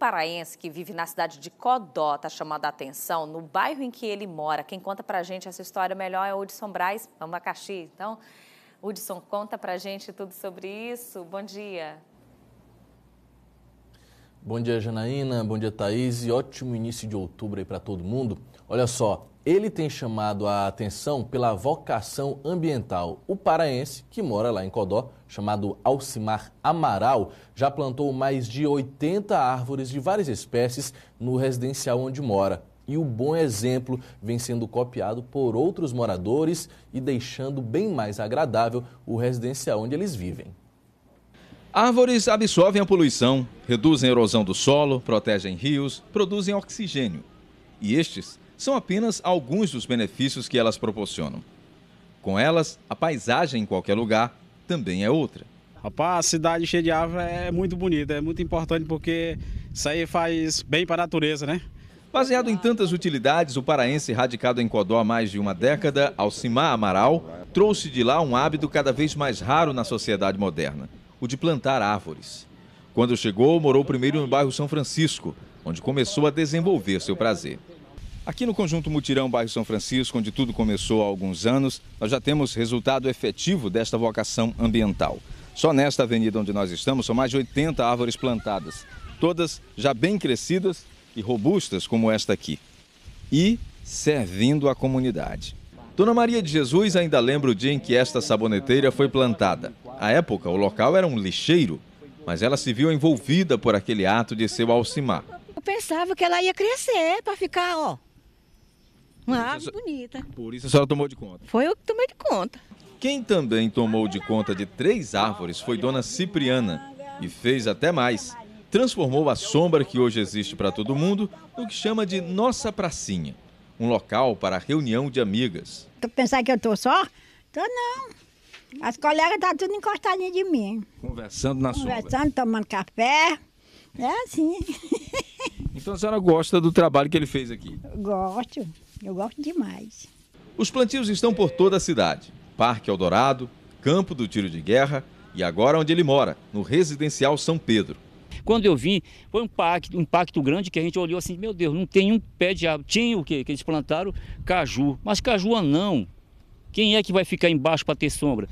paraense que vive na cidade de Codó está chamando a atenção no bairro em que ele mora. Quem conta para a gente essa história melhor é o Hudson Braz. abacaxi. então. Hudson, conta para a gente tudo sobre isso. Bom dia. Bom dia, Janaína. Bom dia, Thaís. E ótimo início de outubro aí para todo mundo. Olha só, ele tem chamado a atenção pela vocação ambiental. O paraense, que mora lá em Codó, chamado Alcimar Amaral, já plantou mais de 80 árvores de várias espécies no residencial onde mora. E o bom exemplo vem sendo copiado por outros moradores e deixando bem mais agradável o residencial onde eles vivem. Árvores absorvem a poluição, reduzem a erosão do solo, protegem rios, produzem oxigênio. E estes são apenas alguns dos benefícios que elas proporcionam. Com elas, a paisagem em qualquer lugar também é outra. Rapaz, a cidade cheia de árvores é muito bonita, é muito importante porque isso aí faz bem para a natureza, né? Baseado em tantas utilidades, o paraense radicado em Codó há mais de uma década, Alcimar Amaral, trouxe de lá um hábito cada vez mais raro na sociedade moderna, o de plantar árvores. Quando chegou, morou primeiro no bairro São Francisco, onde começou a desenvolver seu prazer. Aqui no Conjunto Mutirão, bairro São Francisco, onde tudo começou há alguns anos, nós já temos resultado efetivo desta vocação ambiental. Só nesta avenida onde nós estamos são mais de 80 árvores plantadas, todas já bem crescidas e robustas como esta aqui. E servindo à comunidade. Dona Maria de Jesus ainda lembra o dia em que esta saboneteira foi plantada. À época, o local era um lixeiro, mas ela se viu envolvida por aquele ato de seu Alcimar. Eu pensava que ela ia crescer para ficar, ó, uma ah, ave bonita. Por isso a senhora tomou de conta. Foi eu que tomei de conta. Quem também tomou de conta de três árvores foi Dona Cipriana e fez até mais. Transformou a sombra que hoje existe para todo mundo no que chama de Nossa Pracinha, um local para reunião de amigas. Tu pensar que eu tô só? Tô não. As colegas tá tudo encostadinhas de mim. Conversando na Conversando, sombra. Conversando, tomando café. É assim. Então a senhora gosta do trabalho que ele fez aqui? Gosto. Eu gosto demais. Os plantios estão por toda a cidade. Parque Eldorado, Campo do Tiro de Guerra e agora onde ele mora, no Residencial São Pedro. Quando eu vim, foi um impacto, um impacto grande que a gente olhou assim, meu Deus, não tem um pé de árvore. Tinha o quê? Que eles plantaram caju, mas caju não. Quem é que vai ficar embaixo para ter sombra?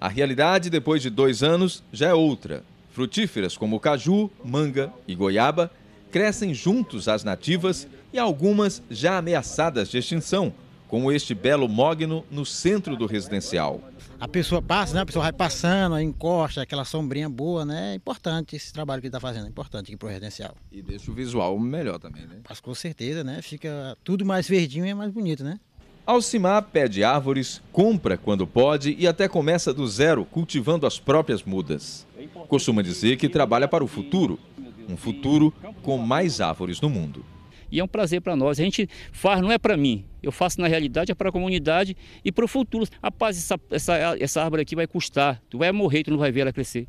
A realidade, depois de dois anos, já é outra. Frutíferas como caju, manga e goiaba crescem juntos às nativas e algumas já ameaçadas de extinção, como este belo mogno no centro do residencial. A pessoa passa, né? A pessoa vai passando, encosta, aquela sombrinha boa, né? É importante esse trabalho que ele está fazendo, é importante aqui para o residencial. E deixa o visual melhor também, né? Mas com certeza, né? Fica tudo mais verdinho e é mais bonito, né? Alcimar pede árvores, compra quando pode e até começa do zero cultivando as próprias mudas. Costuma dizer que trabalha para o futuro um futuro com mais árvores no mundo. E é um prazer para nós. A gente faz, não é para mim, eu faço na realidade, é para a comunidade e para o futuro. Rapaz, essa, essa, essa árvore aqui vai custar, tu vai morrer, tu não vai ver ela crescer.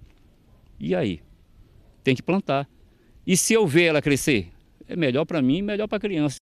E aí? Tem que plantar. E se eu ver ela crescer? É melhor para mim e melhor para a criança.